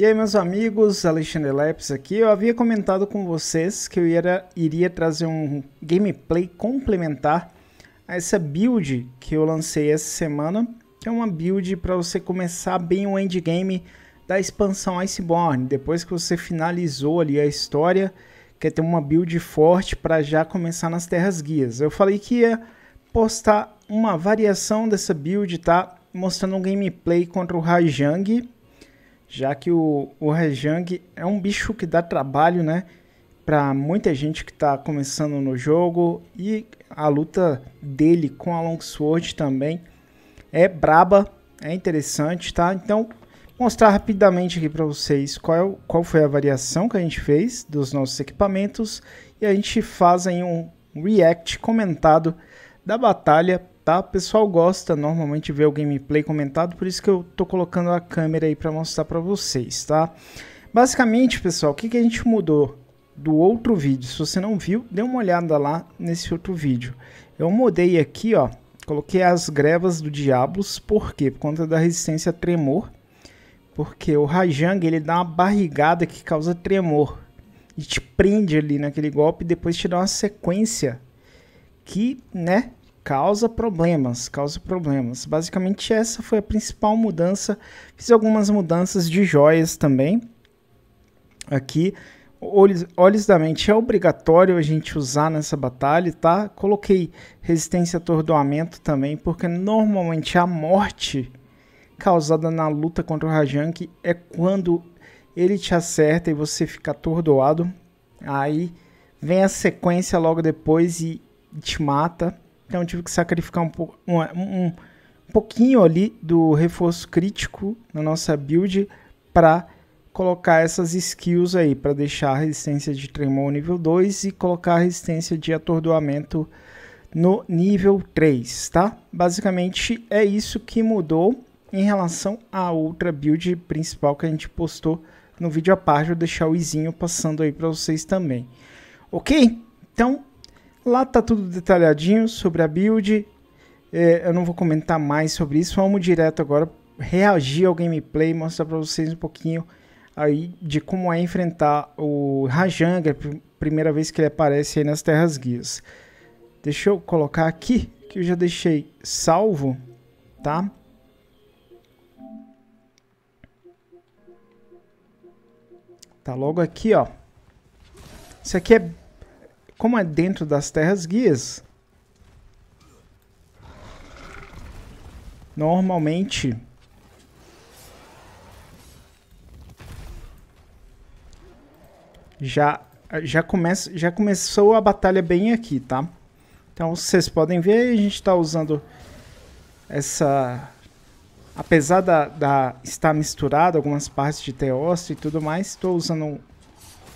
E aí, meus amigos, Alexandre Leps aqui. Eu havia comentado com vocês que eu iria trazer um gameplay complementar a essa build que eu lancei essa semana, que é uma build para você começar bem o endgame da expansão Iceborne. Depois que você finalizou ali a história, quer ter uma build forte para já começar nas Terras Guias. Eu falei que ia postar uma variação dessa build, tá? Mostrando um gameplay contra o Rajang já que o, o Rejang é um bicho que dá trabalho, né? Para muita gente que está começando no jogo e a luta dele com a Longsword também é braba, é interessante, tá? Então, mostrar rapidamente aqui para vocês qual, é qual foi a variação que a gente fez dos nossos equipamentos e a gente faz aí um react comentado da batalha tá? O pessoal gosta normalmente de ver o gameplay comentado, por isso que eu tô colocando a câmera aí para mostrar para vocês, tá? Basicamente, pessoal, o que, que a gente mudou do outro vídeo? Se você não viu, dê uma olhada lá nesse outro vídeo. Eu mudei aqui, ó, coloquei as grevas do Diablos, por quê? Por conta da resistência a tremor, porque o Rajang, ele dá uma barrigada que causa tremor, e te prende ali naquele golpe e depois te dá uma sequência que, né, causa problemas, causa problemas. Basicamente essa foi a principal mudança. Fiz algumas mudanças de joias também. Aqui, olhos, olhos da mente é obrigatório a gente usar nessa batalha, tá? Coloquei resistência a atordoamento também, porque normalmente a morte causada na luta contra o Rajank é quando ele te acerta e você fica atordoado. Aí vem a sequência logo depois e te mata. Então tive que sacrificar um, um, um, pouquinho ali do reforço crítico na nossa build para colocar essas skills aí, para deixar a resistência de tremor nível 2 e colocar a resistência de atordoamento no nível 3, tá? Basicamente é isso que mudou em relação à outra build principal que a gente postou no vídeo à parte, vou deixar o izinho passando aí para vocês também. Ok? Então Lá tá tudo detalhadinho sobre a build. É, eu não vou comentar mais sobre isso. Vamos direto agora reagir ao gameplay, mostrar para vocês um pouquinho aí de como é enfrentar o Rajanga, primeira vez que ele aparece aí nas Terras Guias. Deixa eu colocar aqui, que eu já deixei salvo, tá? Tá logo aqui, ó. Isso aqui é como é dentro das terras guias, normalmente já já começa já começou a batalha bem aqui, tá? Então vocês podem ver, a gente está usando essa apesar da, da estar misturada algumas partes de teócio e tudo mais, estou usando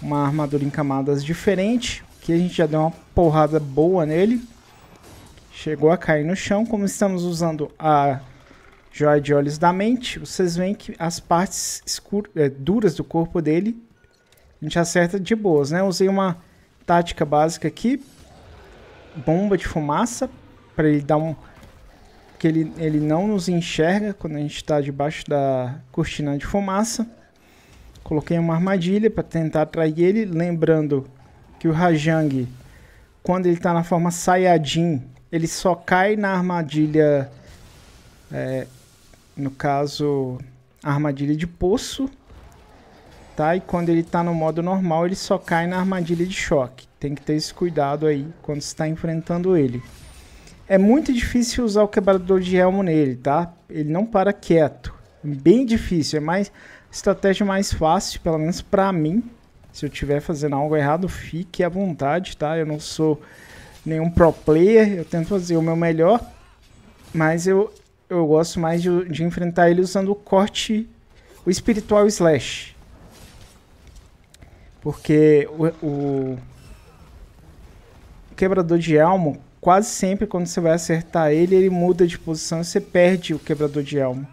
uma armadura em camadas diferente Aqui a gente já deu uma porrada boa nele. Chegou a cair no chão. Como estamos usando a joia de olhos da mente, vocês veem que as partes é, duras do corpo dele a gente acerta de boas, né? Usei uma tática básica aqui. Bomba de fumaça. para ele dar um... Que ele, ele não nos enxerga quando a gente está debaixo da cortina de fumaça. Coloquei uma armadilha para tentar atrair ele. Lembrando que o Rajang, quando ele tá na forma Saiyajin, ele só cai na armadilha. É, no caso, armadilha de poço. Tá? E quando ele tá no modo normal, ele só cai na armadilha de choque. Tem que ter esse cuidado aí quando está enfrentando ele. É muito difícil usar o quebrador de elmo nele, tá? Ele não para quieto. Bem difícil, é mais estratégia mais fácil, pelo menos para mim, se eu estiver fazendo algo errado, fique à vontade, tá? Eu não sou nenhum pro player, eu tento fazer o meu melhor, mas eu, eu gosto mais de, de enfrentar ele usando o corte, o espiritual slash. Porque o, o quebrador de elmo, quase sempre quando você vai acertar ele, ele muda de posição e você perde o quebrador de elmo.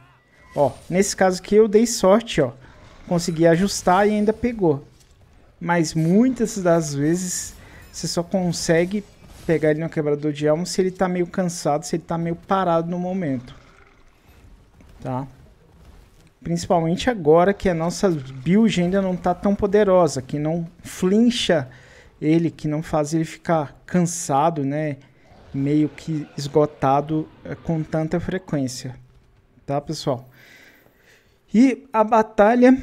Ó, nesse caso aqui eu dei sorte, ó. Consegui ajustar e ainda pegou mas muitas das vezes você só consegue pegar ele no quebrador de alma se ele tá meio cansado, se ele tá meio parado no momento. Tá? Principalmente agora que a nossa build ainda não tá tão poderosa, que não flincha ele, que não faz ele ficar cansado, né? Meio que esgotado eh, com tanta frequência. Tá, pessoal? E a batalha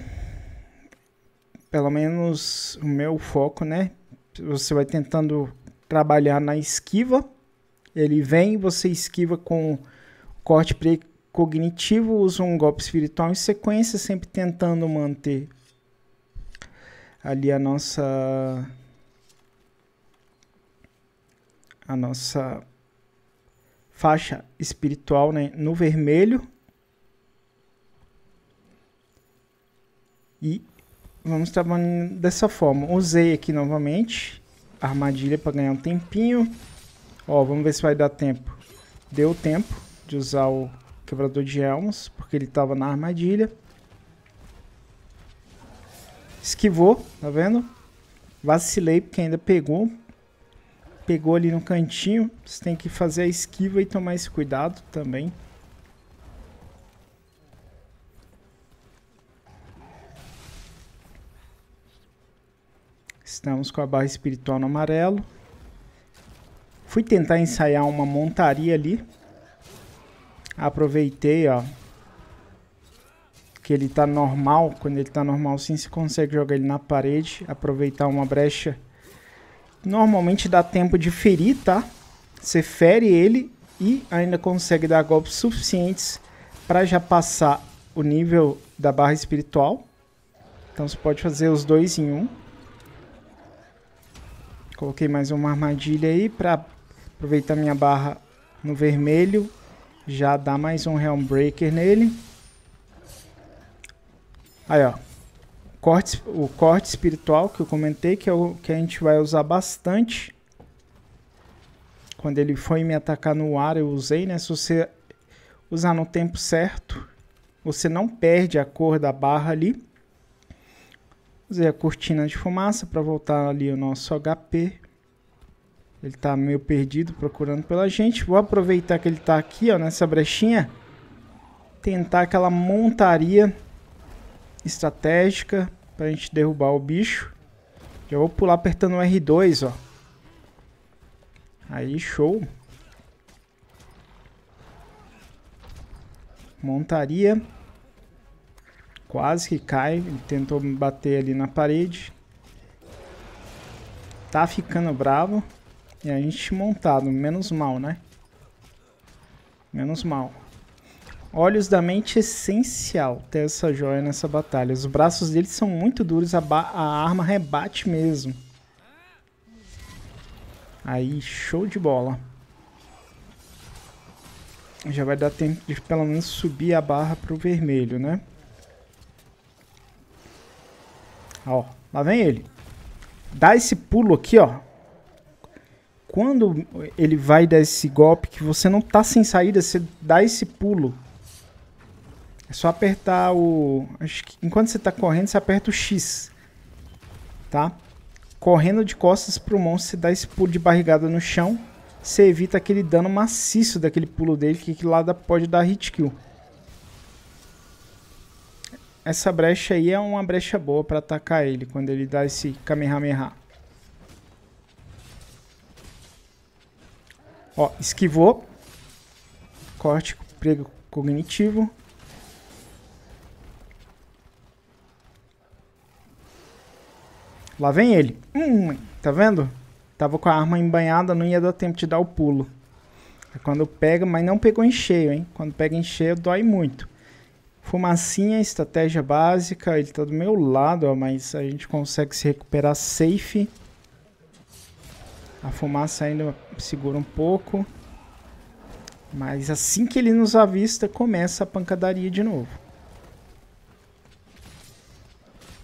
pelo menos o meu foco, né? Você vai tentando trabalhar na esquiva. Ele vem, você esquiva com corte cognitivo, usa um golpe espiritual em sequência, sempre tentando manter ali a nossa a nossa faixa espiritual, né, no vermelho. E Vamos trabalhar dessa forma. Usei aqui novamente a armadilha para ganhar um tempinho. Ó, vamos ver se vai dar tempo. Deu tempo de usar o quebrador de elmos, porque ele estava na armadilha. Esquivou, tá vendo? Vacilei porque ainda pegou. Pegou ali no cantinho. Você tem que fazer a esquiva e tomar esse cuidado também. Estamos com a barra espiritual no amarelo. Fui tentar ensaiar uma montaria ali. Aproveitei, ó. Que ele tá normal. Quando ele tá normal, sim, se consegue jogar ele na parede. Aproveitar uma brecha. Normalmente dá tempo de ferir, tá? Você fere ele e ainda consegue dar golpes suficientes para já passar o nível da barra espiritual. Então você pode fazer os dois em um. Coloquei mais uma armadilha aí para aproveitar minha barra no vermelho. Já dá mais um Realm Breaker nele. Aí, ó. Corte, o corte espiritual que eu comentei, que é o que a gente vai usar bastante. Quando ele foi me atacar no ar, eu usei, né? Se você usar no tempo certo, você não perde a cor da barra ali. Usei a cortina de fumaça para voltar ali o nosso HP. Ele está meio perdido procurando pela gente. Vou aproveitar que ele está aqui, ó, nessa brechinha. Tentar aquela montaria estratégica para a gente derrubar o bicho. Já vou pular apertando o R2, ó. Aí, show. Montaria. Quase que cai. Ele tentou me bater ali na parede. Tá ficando bravo. E a gente montado. Menos mal, né? Menos mal. Olhos da mente essencial ter essa joia nessa batalha. Os braços dele são muito duros, a, a, arma rebate mesmo. Aí, show de bola. Já vai dar tempo de pelo menos subir a barra pro vermelho, né? Ó, lá vem ele. Dá esse pulo aqui, ó. Quando ele vai dar esse golpe que você não tá sem saída, você dá esse pulo. É só apertar o... Acho que enquanto você tá correndo, você aperta o X. Tá? Correndo de costas pro monstro, você dá esse pulo de barrigada no chão. Você evita aquele dano maciço daquele pulo dele, que, que lá pode dar hit kill essa brecha aí é uma brecha boa para atacar ele quando ele dá esse Kamehameha. Ó, esquivou. Corte prego cognitivo. Lá vem ele. Hum, tá vendo? Tava com a arma embanhada, não ia dar tempo de dar o pulo. É quando pega, mas não pegou em cheio, hein? Quando pega em cheio, dói muito. Fumacinha, estratégia básica, ele tá do meu lado, ó, mas a gente consegue se recuperar safe. A fumaça ainda segura um pouco. Mas assim que ele nos avista, começa a pancadaria de novo.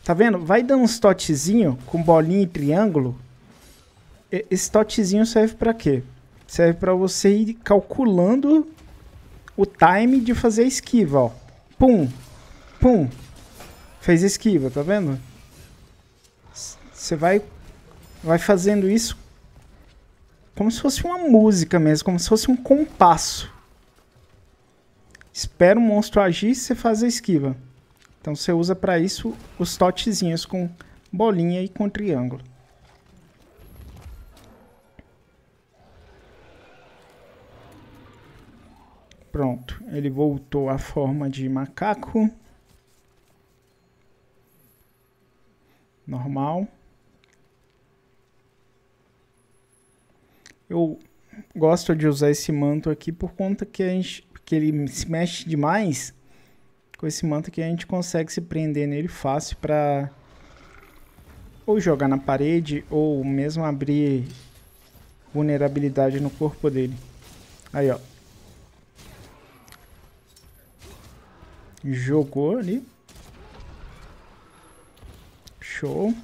Tá vendo? Vai dando uns totezinho com bolinha e triângulo. Esse totezinho serve para quê? Serve para você ir calculando o time de fazer a esquiva, ó. Pum. Pum. Fez esquiva, tá vendo? Você vai vai fazendo isso como se fosse uma música mesmo, como se fosse um compasso. Espera o monstro agir e você faz a esquiva. Então você usa para isso os totezinhos com bolinha e com triângulo. Pronto, ele voltou à forma de macaco. Normal. Eu gosto de usar esse manto aqui por conta que, a gente, que ele se mexe demais. Com esse manto que a gente consegue se prender nele fácil para ou jogar na parede ou mesmo abrir vulnerabilidade no corpo dele. Aí, ó. Jogou ali. Show.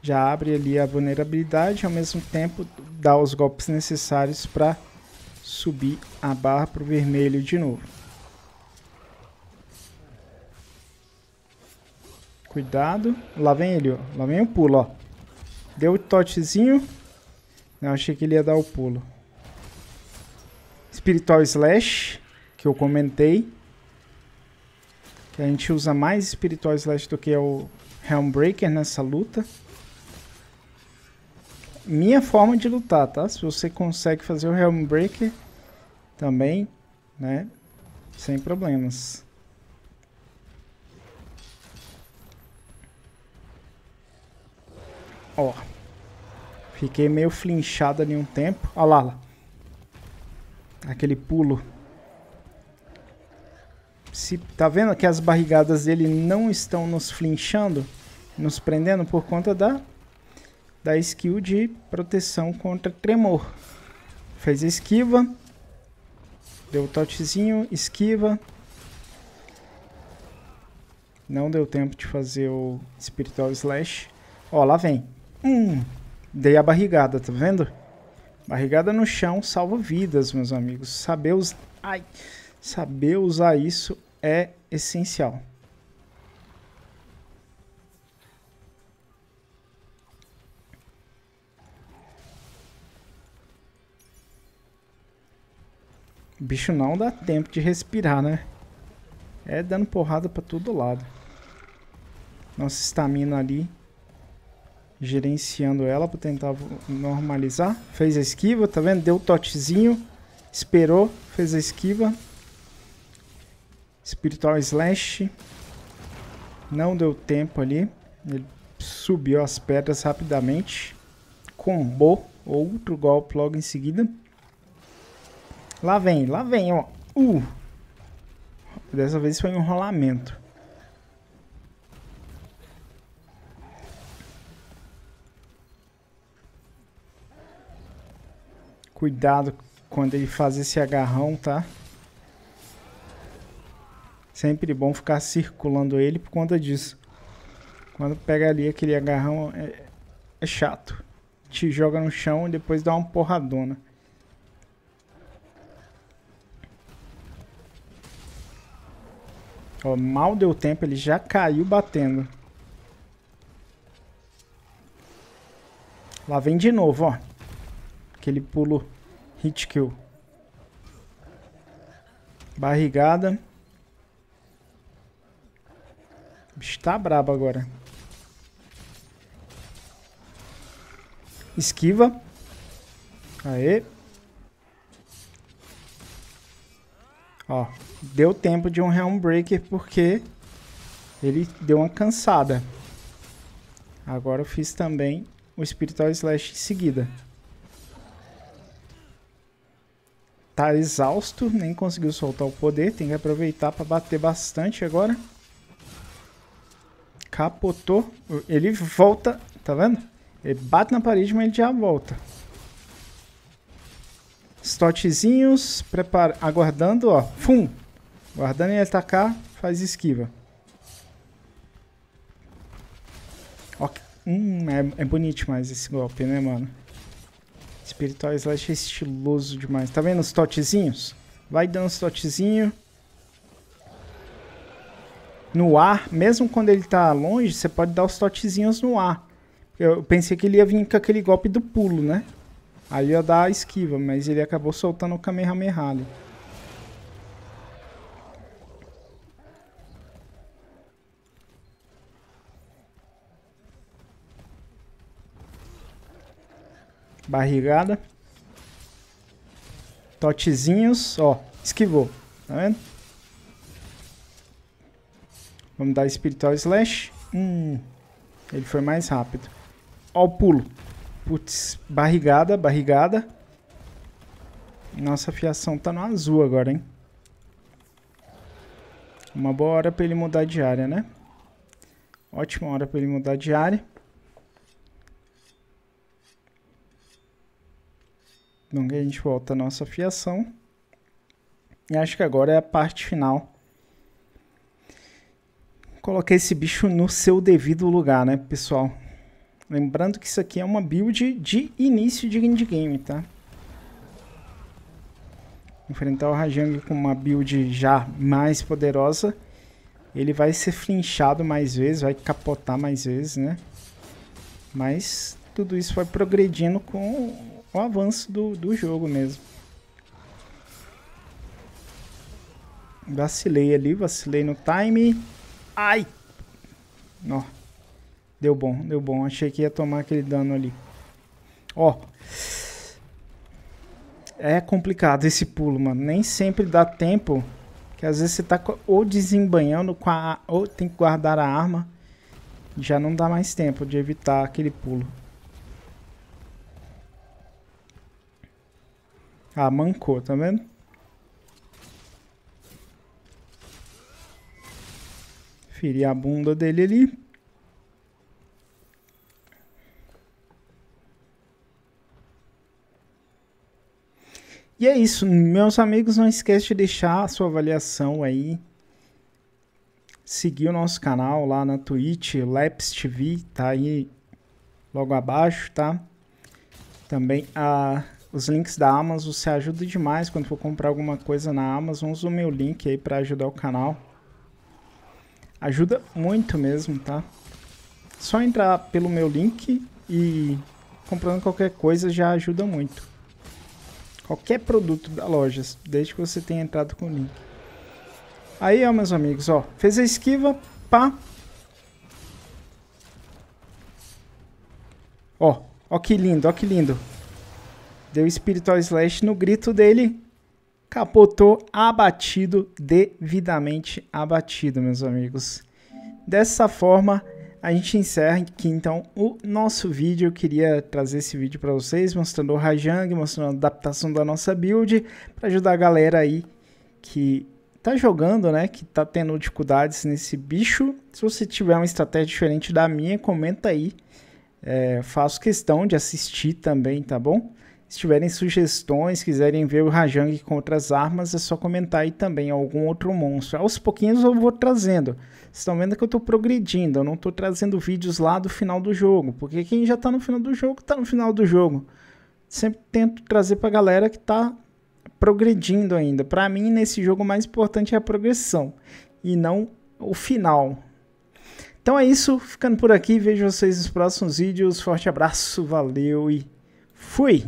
Já abre ali a vulnerabilidade, ao mesmo tempo dá os golpes necessários para subir a barra para o vermelho de novo. Cuidado. Lá vem ele, ó. Lá vem o pulo, ó. Deu o totezinho. Eu achei que ele ia dar o pulo. Espiritual Slash, que eu comentei. Que a gente usa mais Spiritual Slash do que o Helmbreaker nessa luta. Minha forma de lutar, tá? Se você consegue fazer o Helmbreaker também, né? Sem problemas. Ó. Fiquei meio flinchado ali um tempo. Olha lá. lá. Aquele pulo se tá vendo que as barrigadas dele não estão nos flinchando, nos prendendo por conta da da skill de proteção contra tremor. Fez a esquiva, deu o touchzinho, esquiva. Não deu tempo de fazer o Spiritual Slash. Ó, lá vem. Hum, dei a barrigada, tá vendo? Barrigada no chão salva vidas, meus amigos. Saber, usar, Ai, saber usar isso é essencial. O bicho não dá tempo de respirar, né? É dando porrada para todo lado. Nossa estamina ali. Gerenciando ela para tentar normalizar. Fez a esquiva, tá vendo? Deu o totezinho. Esperou, fez a esquiva. Espiritual Slash. Não deu tempo ali. Ele subiu as pedras rapidamente. Combou. Outro golpe logo em seguida. Lá vem, lá vem, ó. Uh! Dessa vez foi um rolamento. Cuidado quando ele faz esse agarrão, tá? Tá? Sempre bom ficar circulando ele por conta disso. Quando pega ali aquele agarrão, é, é chato. Te joga no chão e depois dá uma porradona. Ó, mal deu tempo, ele já caiu batendo. Lá vem de novo, ó. Aquele pulo hit kill. Barrigada. O bicho tá brabo agora. Esquiva. Aê. Ó, deu tempo de um Realm Breaker porque ele deu uma cansada. Agora eu fiz também o Spiritual Slash em seguida. Tá exausto, nem conseguiu soltar o poder, tem que aproveitar para bater bastante agora. Capotou. Ele volta. Tá vendo? Ele bate na parede, mas ele já volta. Stotzinhos. Prepara. Aguardando, ó. Fum. Guardando ele atacar, tá faz esquiva. Ok. Hum, é, é bonito mais esse golpe, né, mano? Espiritual Slash é estiloso demais. Tá vendo os totezinhos? Vai dando os totezinhos no ar, mesmo quando ele tá longe, você pode dar os totezinhos no ar. Eu pensei que ele ia vir com aquele golpe do pulo, né? Ali ia dar a esquiva, mas ele acabou soltando o Kamehameha ali. Barrigada. Totezinhos, ó, esquivou, tá vendo? Vamos dar espiritual Slash. Hum, ele foi mais rápido. Ó o pulo. Putz, barrigada, barrigada. Nossa fiação tá no azul agora, hein? Uma boa hora pra ele mudar de área, né? Ótima hora pra ele mudar de área. Então a gente volta a nossa fiação. E acho que agora é a parte final colocar esse bicho no seu devido lugar, né, pessoal? Lembrando que isso aqui é uma build de início de endgame, tá? Enfrentar o Rajang com uma build já mais poderosa, ele vai ser flinchado mais vezes, vai capotar mais vezes, né? Mas tudo isso vai progredindo com o avanço do, do jogo mesmo. Vacilei ali, vacilei no time. Ai! Ó. Deu bom, deu bom. Achei que ia tomar aquele dano ali. Ó. É complicado esse pulo, mano. Nem sempre dá tempo. Que às vezes você tá ou desembanhando com a... Ou tem que guardar a arma. Já não dá mais tempo de evitar aquele pulo. Ah, mancou, tá vendo? ferir a bunda dele ali. E é isso, meus amigos, não esquece de deixar a sua avaliação aí. Seguir o nosso canal lá na Twitch, Laps TV, tá aí logo abaixo, tá? Também a ah, os links da Amazon, você ajuda demais quando for comprar alguma coisa na Amazon, usa o meu link aí para ajudar o canal. Ajuda muito mesmo, tá? Só entrar pelo meu link e comprando qualquer coisa já ajuda muito. Qualquer produto da loja, desde que você tenha entrado com o link. Aí, ó, meus amigos, ó. Fez a esquiva, pá. Ó, ó que lindo, ó que lindo. Deu espiritual Slash no grito dele capotou abatido, devidamente abatido, meus amigos. Dessa forma, a gente encerra aqui então o nosso vídeo. Eu queria trazer esse vídeo para vocês, mostrando o Rajang, mostrando a adaptação da nossa build, para ajudar a galera aí que tá jogando, né, que tá tendo dificuldades nesse bicho. Se você tiver uma estratégia diferente da minha, comenta aí. É, faço questão de assistir também, tá bom? Se tiverem sugestões, quiserem ver o Rajang com outras armas, é só comentar aí também algum outro monstro. Aos pouquinhos eu vou trazendo. Vocês estão vendo que eu estou progredindo, eu não estou trazendo vídeos lá do final do jogo, porque quem já está no final do jogo, está no final do jogo. Sempre tento trazer para a galera que está progredindo ainda. Para mim, nesse jogo, o mais importante é a progressão e não o final. Então é isso, ficando por aqui. Vejo vocês nos próximos vídeos. Forte abraço, valeu e fui!